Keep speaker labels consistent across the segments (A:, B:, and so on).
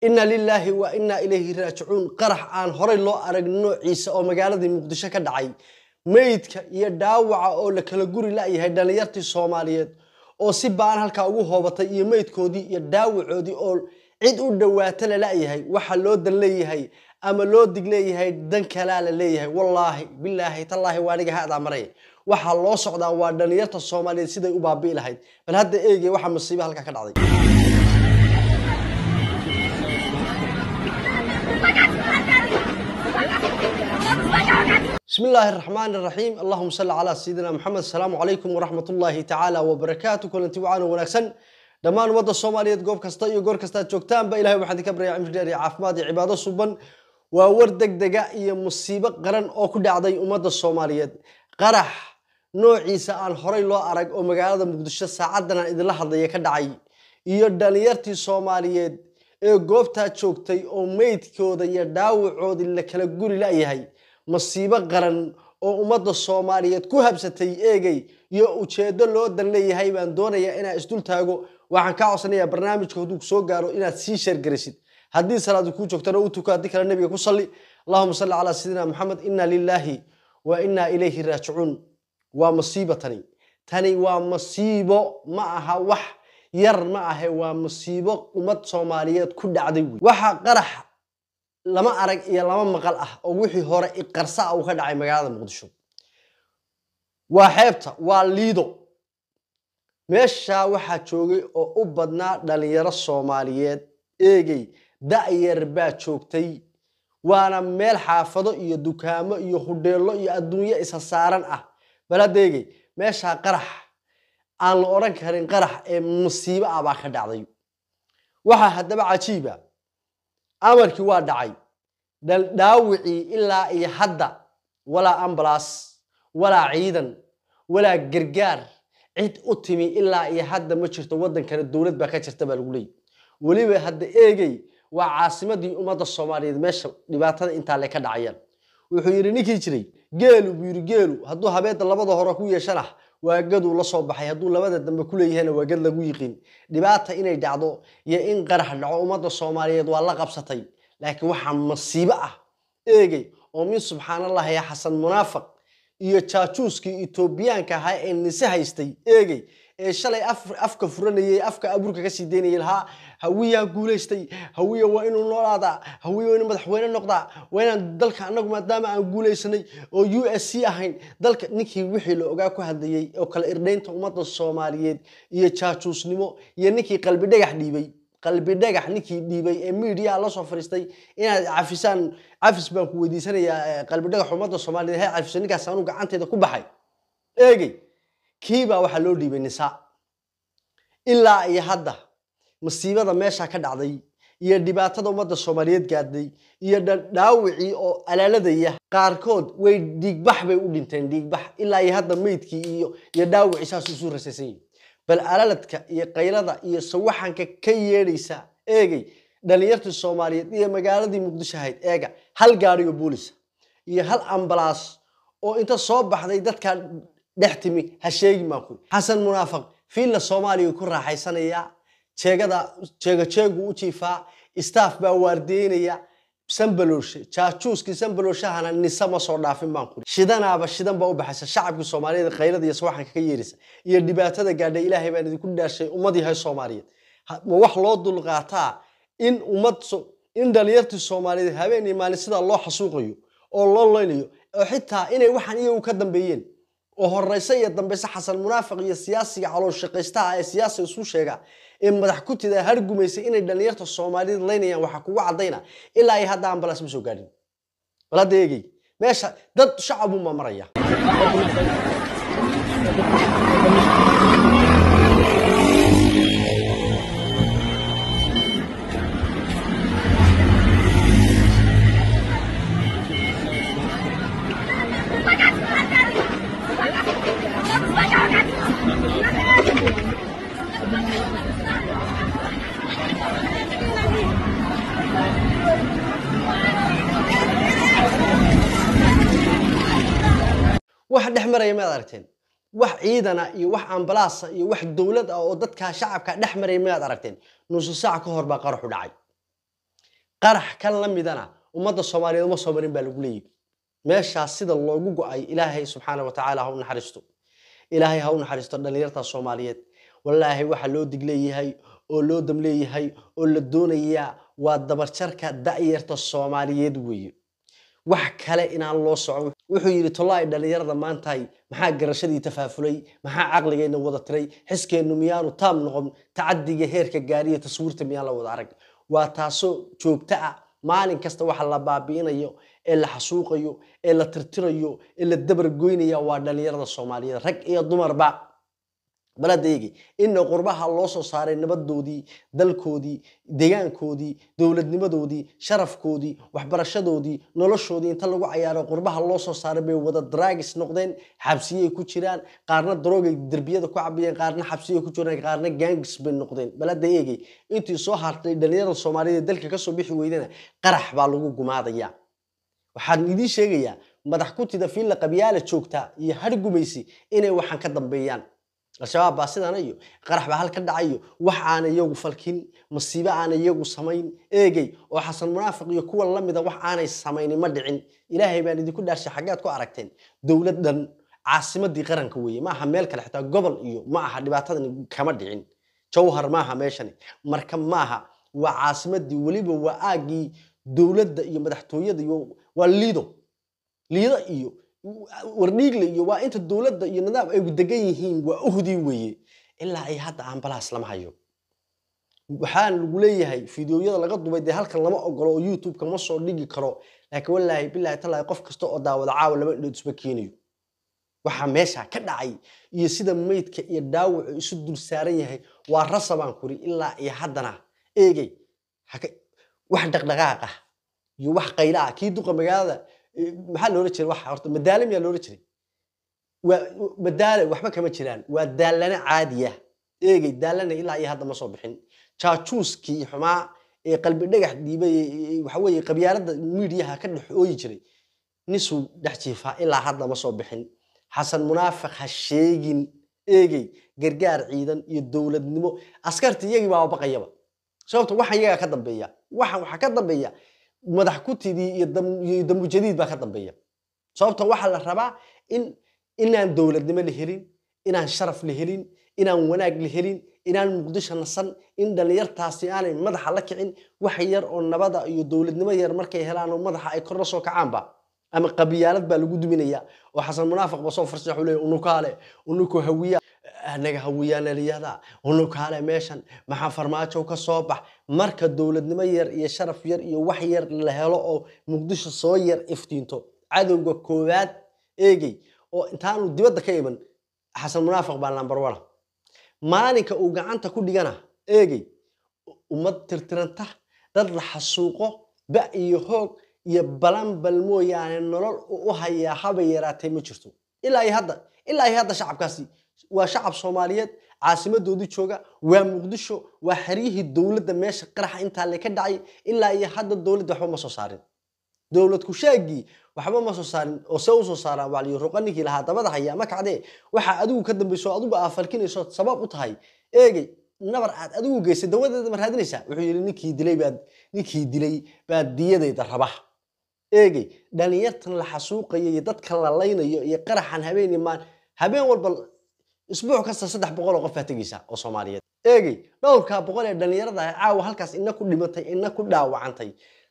A: ina lilaahi wa inaa ilayhi raajicuun qarax aan horay loo aragnino ciise oo magaaladii muqdisho ka dhacay meydka iyo dhaawaca oo la kala guri la'yahay dhallinyartii soomaaliyeed oo si baan halkaa ugu hoobatay iyo meydkoodii iyo dhaawacoodii oo cid u dhawaata la la'yahay waxaa loo dan leeyahay ama loo dig leeyahay dan kalaa la leeyahay wallaahi bilaahi tallaahi waa aniga haadaa maray waxaa loo socdaa waa dhallinyarta soomaaliyeed siday u baabi'i lahayd bal hadda eegay waxaa masiiba halkaa ka dhacday بسم الله الرحمن الرحيم اللهم صل على سيدنا محمد السلام عليكم ورحمة الله تعالى وبركاته كل انتي وعانا ونكسن دمان وضا الصوماليات قوب كستا يو قور كستا جوكتان با إلهي وحدي كبر يا عمش داري عافماد عبادة صوبا وور دق دقا إيا مصيبة قران أو كدا عضي أمد الصوماليات قرح نوعيسا عن هوري لو أرق أو مقالة مقدشة ساعدنا إذن لحظة يكدعي إيا داليارتي صوماليات إيا قوبتا جوكتاي أو ميتكودا يا داوعودي لكلا قولي لا إيهي masiibo qaran oo ummadda soomaaliyeed ku habsatay eegay iyo ujeeddo loo dan leeyahay baan doonayaa inaa isdultaago waxaan kaa codsanayaa barnaamijka hadduu kusoo gaaro inaad sii sheergarisid haddii salaadu kuu joogtana u tuka haddii kale nabiga ku salli allahuma salli calaa sayidina maxamed inna lilaahi wa innaa ilayhi raajicuun waa masiiba tani tani waa masiibo ma aha wax yar ma ahe waa masiibo ummad soomaaliyeed ku dhacday wey waxaa qarax lama arag iyo lama maqal ah oo wixii hore iqarsaa uu ka dhacay magaalada muqdisho waa xeebta waa liido meeshaa waxaa joogay oo u badnaa dhallinyaro soomaaliyeed eegey da'yar baa joogtay waana meel xaafado iyo dukaamo iyo hudheello iyo adduunyo isa saaran ah bal meeshaa qarax aan la odhan karin qarax ee musiibo ah baa ka dhacday waxaa haddaba cajiiba ah amarkii waa dhacay dhaldhaawicii ilaa iyo hadda walaa ambalaas walaa ciidan walaa gargaar cid u timi ilaa iyo hadda ma jirto waddankana kale dowlad baa ka jirta baa lagu leeyay weliba hadda eegay waa caasimadii ummadda soomaaliyeed meesha dhibaatada intaa le ka dhacayaan wuxuu yidhi ninkii jiray geelu buu yidhi geelu hadduu habeedda labada hore ku yeeshanah waagaduu la soo baxay hadduu labada dambe ku leeyahayna waa gad lagu yiqiin dhibaata inay dhacdo iyo in qarax dhaco ummadda soomaaliyeed waa la qabsatay laakiin waxaa masiibo ah eegay oo min subxaanallah ya xasan munaafiq iyo jaajuuskii etoobiyaanka ahaa ee nise haystay eegay ee shalay afka furanayay afka abuurka ka sii daynayay lahaa hawiya guulaystay hawiya waa inuu noolaadaa hawiya waa inuu madaxweyne noqdaa waa inaan dalka annagu maadaama aan guulaysanay oo u s c ahayn dalka ninkii wixii la ogaa ku hadlayey oo kala irdhaynta ummadda soomaaliyeed iyo jaajuusnimo iyo ninkii qalbi dhagax dhiibay qalbi dhagax ninkii dhiibay ee miidiyaha la fariistay inaad cafisaan cafis baan ku weydiisanayaa qalbi dhagax ummadda soomaaliyeed hay cafiso ninkaas anuu gacanteyda ku baxay eegey kiibaa waxaa loo dhiibay nisaa ilaa iyo hadda masiibada meeshaa ka dhacday iyo dhibaatada ummadda soomaaliyeed gaadday iyo dhaawicii oo alaaladaya qaarkood way dhiigbax bay u dhinteen dhiigbax ilaa iyo hadda meydkii iyo iyo dhaawicii saas isu rasaysan yihin bal alaaladka iyo qaylada iyo sawaxanka ka yeedhaysa eegay dhallinyartii soomaaliyeed iyo magaaladii muqdisho ahayd eega hal gaadhi oo boolisa iyo hal ambalaas oo inta soo baxday dadka dhex timi ha sheegi maaku xasan munaafiq fiilla soomaaliya ku raaxaysanaya jeegada jeegajeegu u jiifaa istaaf baa waardiyeynaya sambalooshe jaajuuskii sambalooshaana nisa ma soo dhaafin baan kuri shidanaaba shidan baa u baxaysa shacabkii soomaaliyeed khayrada iyo sawaxanka ka yeerisa iyo dhibaatada gaadha ilaahay baan idinku dhaashay ummadii hay soomaaliyeed ma wax loo dulqaataa in ummad in dhalinyartii soomaaliyeed habeen iyo maalin sidaa loo xasuuqayo oo loo leynayo oo xitaa inay waxaan iyagu ka dambeeyeen oo horayse iyo dambeyse xasan munaafiq iyo siyaasiga calooshaqaystaha ee siyaasa isu sheega ee madax ku tidaa hargumaysay inay dhallinyarta soomaaliyeed laynayaan waxaa kugu caddayna ilaa ay hadda ambalaas ma soo gaadhin bal meesha dad shacabunbaa maraya baraya maad aragteen wax ciidana iyo wax ambalaasa iyo wax dowlad ah oo dadkaa shacabka dhex maraya mayaad aragteen nusu saac ka hor baa qaraxu dhacay qarax kan la midana ummadda soomaaliyeed uma soo marin baa lagu leeyihi meeshaas sida loogu go-ay ilaahay subxaana wa ha u naxariisto ilaahay ha u naxariisto dhallinyarta soomaaliyeed wallaahi waxaa loo dig leeyahay oo loo dam leeyahay oo la doonayaa waa dabarjarka da'yarta soomaaliyeed weeye wax kale inaan loo socon wuxuu yidhi tollo dhallinyarada maantahay maxaa garashadii tafaafulay maxaa caqligeenna wada tiray xiskeennu miyaanu taam noqon tacadiga heerka gaariyo taswiirta miyaan la wada arag waa taasoo joogto ah maalin kasta waxa la baabi'inayo ee la xasuuqayo ee la tirtirayo ee la dabar goynaya waa dhallinyarada soomaaliyeed rag iyo dumarba baladaegi ina qurbaha loo soo saaray nabadoodii dalkoodii degaankoodii dowladnimadoodii sharafkoodii waxbarashadoodii noloshoodii inta lagu cayaaro qurbaha loo saaray bay wada dragis noqdeen xabsiyay ku jiraan qaarna daroogay derbiyada ku cabiyeen qaarna xabsiyay ku jiraan qaarna gaangis bay noqdeen balada eegay intii soo hartay dhalinyarada soomaaliyeed dalka kasoo bixi weydana qarax baa lagu gumaadaya waxaan idiin sheegayaa madax ku tida fiilla qabyaala joogta iyo har inay waxaan ka dambeeyaan al-shabaab baa sidaan iyo qarax baa halka dhacayo wax aana iyagu falkin masiibo aana iyagu samayn eegey oo xasan munaafiq iyo kuwan la mida wax aanay samayni ma dhicin ilaahay baan idinku dhaarshay xaggaad ku aragteen dowlad dhan caasimadii qaranka weeye maaha meel kale xitaa gobol iyo ma aha dhibaatadan kama dhicin jawhar maaha meeshani marka maaha waa caasimadii weliba waa aagii dowladda iyo madaxtooyada iyo waa liido liido iyo wardhiigle iyo waa inta dowladda iyo nidaam ay degan yihiin waa uhdii weeye ilaa ay hadda ambalaas lama hayo waxaan lagu leeyahay fideoyada laga dubay dee halkan lama ogolo oo youtube-ka ma soo dhigi karo laakiin wallaahi bilaahi tallaahi qof kasta oo daawada caawa laba indhood keenayo waxaa meesha ka dhacay iyo sida meydka iyo dhaawacu isu dul saaran yahay waa rasabaan kuri ilaa iyo haddana eegay wax dhaqdhaqaaq ah iyo wax qayla ah kii duqa magaalada maxaa loola jira wax horta madaala miyaa loola jiray madaala waxba kama jiraan waa daallana caadiya eegay daallana ilaa iyo hadda ma soo bixin jaajuuskii xumaa ee qalbi dhagax dhiibay waxa weeye qabyaaladda miidiyaha ka dhex ooyi jiray nisuu dhex jiifaa ilaa hadda ma soo bixin xasan munaafiq ha sheegin eegey gargaar ciidan iyo dowladnimo askarta iyagii baaba baqayaba sababta waxaan iyagaa ka dambeeya waxaan waxaa ka dambeeya madax ku tidii iyo dambu baa ka dambeeya sababta waxaa la rabaa in inaan dowladnimo la helin inaan sharaf la helin inaan wanaag la helin inaan muqdisho nasan in dhallinyartaasi aanay madaxa la kicin wax yar oo nabada iyo dowladnimo yar markay helaan oo madaxa ay kor la soo kacaanba ama qabiyaalad baa lagu duminaya oo xasan munaafiq ba soo farsixu leeya unukaale unuku hawiya naga hawiyaalelyada unukaale meeshan maxaa farmaajo ka soo bax marka dowladnimo yar iyo sharaf yar iyo wax yar la helo oo muqdisho soo yar iftiinto cadowga koowaad eegey oo intaanu dibadda ka iman xasan munaafiq baa lambarwana maalinka uu gacanta ku dhigana eegey ummad tirtiranta dad la xasuuqo ba iyo hoog iyo balanbal mooyaane nolol u hayaa haba yaraatay ma jirto ilaa iyo hadda ilaa iyo hadda shacabkaasi waa shacab soomaaliyeed caasimadoodii jooga waa muqdisho waa xeryihii dowladda meesha qaraxa intaa le ka dhacay ilaa iyo hadda dowladda waxba ma soo saarin dowlad kushaagii waxba ma soo saarin oo se usoo saaraan wacliyo ruqanikii lahaa dabada hayaa ma kacdee waxaa adigu ka dambayso aduba aafalkinayso sabab u tahay eegay nabar aad adigu geysay dawadeeda ma raadinaysaa wuxuu yidhi ninkii dilay baad ninkii dilay baa diyadayda raba eegay dhalinyartan la xasuuqayo iyo dadka la laynayo iyo qaraxan habeen iyo habeen walba isbuuc kasta saddex boqoloo qof baa tegaysaa oo soomaaliyeed eegey dhowrkaa boqol ee dhallinyarada ah caawa halkaas ina ku dhimatay ina ku dhaawacantay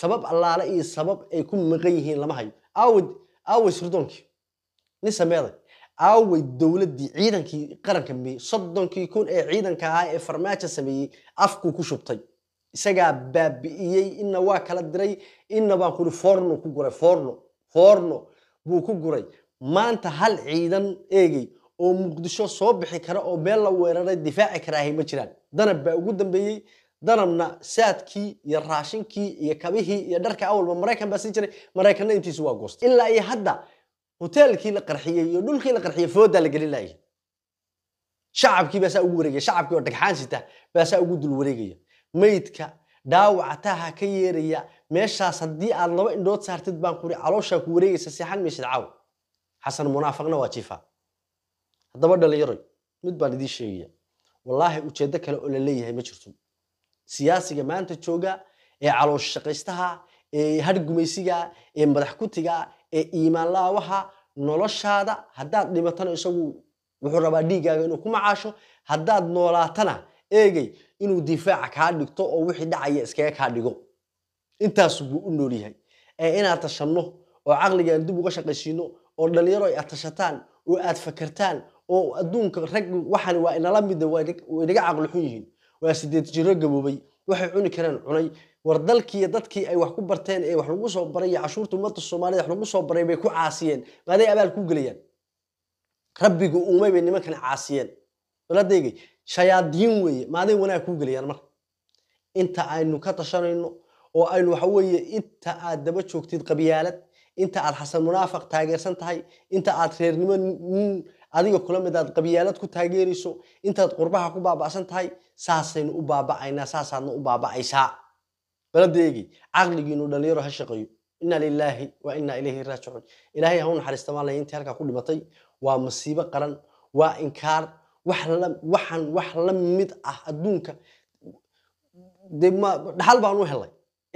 A: sabab allaale iyo sabab ay ku maqan yihiin lama hayo aaway aaway surdoonkii nin sameeday aaway dowladdii ciidankii qaranka miye soddonkii kun ee ciidanka ahaa ee farmaajo sameeyey afkuu ku shubtay isagaa baabi'iyey inna waa kala diray inna baan kuhi forno ku guray forno forno buu ku guray maanta hal ciidan eegey oo muqdisho soo bixi kara oo meel la weeraray difaaci kara ahay ma jiraan danab baa ugu dambeeyey danabna saadkii iyo raashinkii iyo kabihii iyo dharka awalba maraykan baa sii jiray maraykanna intiisu waa goostay ilaa iyo hadda hoteelkii la qarxiyey iyo dhulkii la qarxiyey foodaa la gelin laayay shacabkii baasaa ugu wareegaya shacabkii oo dhagxaan sita baasaa ugu dul wareegaya maydka dhaawaca taaha ka yeeraya meeshaas haddii aad laba indhood saartid baan quri calooshaa ku wareegaysa seexan maysid caaw xasan munaafaqna waa jiifaa haddaba dhallinyaroy mid baan idiin sheegaya wallaahi ujeeddo kale oo la ma jirto siyaasiga maanta jooga ee caloosh shaqaystaha ee hadhgumaysiga ee madax ee iimaanlaawaha noloshaada haddaad dhimatana isagu wuxuu rabaa dhiiggaaga inuu ku macaasho haddaad noolaatana eegay inuu difaaca kaa dhigto oo wixii dhacaya iskaga kaa dhigo intaas buu u nool yahay ee inaad tashanno oo caqligaan dib uga shaqaysiino oo dhallinyaro ay aad tashataan oo aad fakartaan oo adduunka rag waxan waa inala mida way inaga caqli xun yihiin waa sideed jiro gaboobay waxay cuni kareen cunay war dalkiiyo dadkii ay wax ku barteen ee wax lagu soo baray iyo cashuurta ummadda soomaaliyed wax lagu soo baray bay ku caasiyeen maaday abaal ku gelayaan rabbigu uumay bay nimankan caasiyeen walaadaygay shayaadiin weeye maaday wanaag ku gelayaan marka inta aynu ka tashanayno oo aynu waxa weeye inta aad daba joogtid qabyaalad inta aad xasan munaafaq taageersan tahay inta aad reernimo adiga kula midaad qabyaalad ku taageerayso intaad qurbaha ku baaba'san tahay saasaynu u baabacaynaa saasaadna u baaba'aysaa baladeegi caqligiinu dhalinyaro ha shaqeeyo ina lilaahi wa inna ilayhi raajicuun ilaahay ha u naxariista intii halkaa ku dhimatay waa masiibo qaran waa inkaar waxan wax la mid ah adduunka dhaxal baan u helay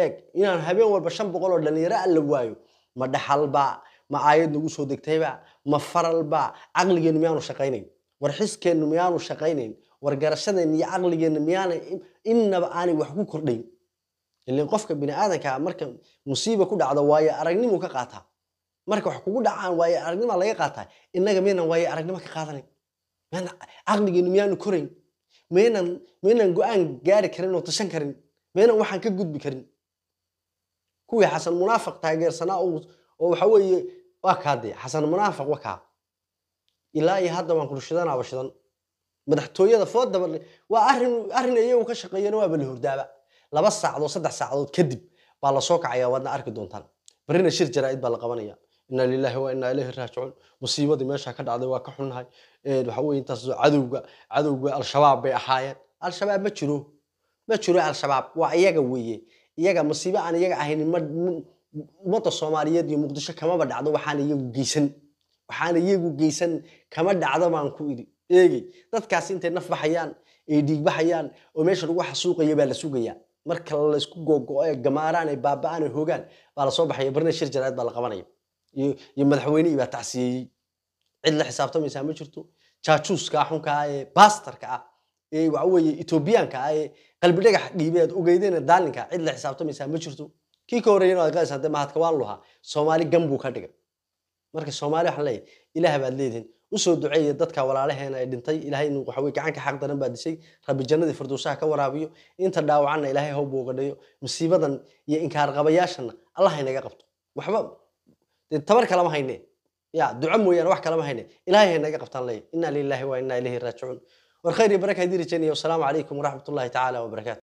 A: eeg inaan habeen walba shan boqol oo dhallinyaro a ah la waayo ma dhaxalba ma aayad nagu soo degtayba ma faralba caqligeennu miyaanu shaqaynayn war xiskeennu miyaanu shaqaynayn war garashadeenna iyo caqligeenna miyaana innaba aanay wax ku kordhayn ilan qofka bini marka musiiba ku dhacdo waayo aragnimu ka qaataa marka wax kugu dhacaan waayo aragnima laga qaataa innaga miyaynan waayo aragnimo ka qaadanayn miyaan caqligeennu miyaanu korayn miyaynan miyaynan go-aan gaari karin oo tashan karin miyaynan waxaan ka gudbi karin kuwii xasan munaafiq taageersanaa oo waxa weeye waa kaadee xasan munaafiq wa ilaa iyo hadda waan kurshidanaaba shidan madaxtooyada foodaba waa arin arrin iyagu ka shaqeeyana waaba la hurdaaba laba saacdood saddex saacadood kadib baa la kacaya waadna arki doontaan barrina shir jaraa'id baa la qabanaya inaa lilaahi wa innaa ilayhi raajicuun musiibadii meesha ka dhacday waa ka xunnahay waxa weye intaas cadowga cadowga al-shabaab bay ahaayeen al-shabaab ma jiro ma jiro al-shabaab waa iyaga weeye iyaga musiibe aan iyaga ahayn umada soomaaliyeed iyo muqdisho kamaba dhacdo waxaan iyagu geysan waxaan iyagu geysan kama dhacda baan ku idhi eegey dadkaas intay naf baxayaan ay dhiig oo meesha lagu xasuuqaya baa la sugayaa marka laysku googo'o ee gamaaraan ay baaba'aan ee hoogaan baa la baxaya barna shir jaraad baa la qabanaya iyo madaxweynihii baa tacsiyeeyey cid la xisaabtamaysaa ma jirto jaajuuska ah, xunkaa ee baastarka ah ee ah, waxaweeye etoobiyaanka ah ee qalbi dhiibeed ogeydeena daalinka ah. cid la xisaabtamaysaa ma jirto kii ka horreeyay inaad qaadaysaa hadde mahadka waa luhaa soomaali gan buu ka dhigay marka soomaali waxaan leeyahay ilaah baad leedihin usoo duceeya dadka walaalaheena ay dhintay ilaahay waxawey gacanka xaq daran baa disay rabbi jannadii firdowsaha ka waraabiyo inta dhaawacanna ilaahay haw buu uga dhayo musiibadan iyo inkaarqabayaashanna allah haynaga qabto waxba tabar kalama hayne ya duco mooyaane wax kalama hayne ilaahay haynaga qabtaan leeyahy inna lilaahi wa inna ilayhi raajicuun war khayr iyo baraka haydii rajeynaya wasalaamu calaykum waraxmatullaahi tacaala wabarakaatu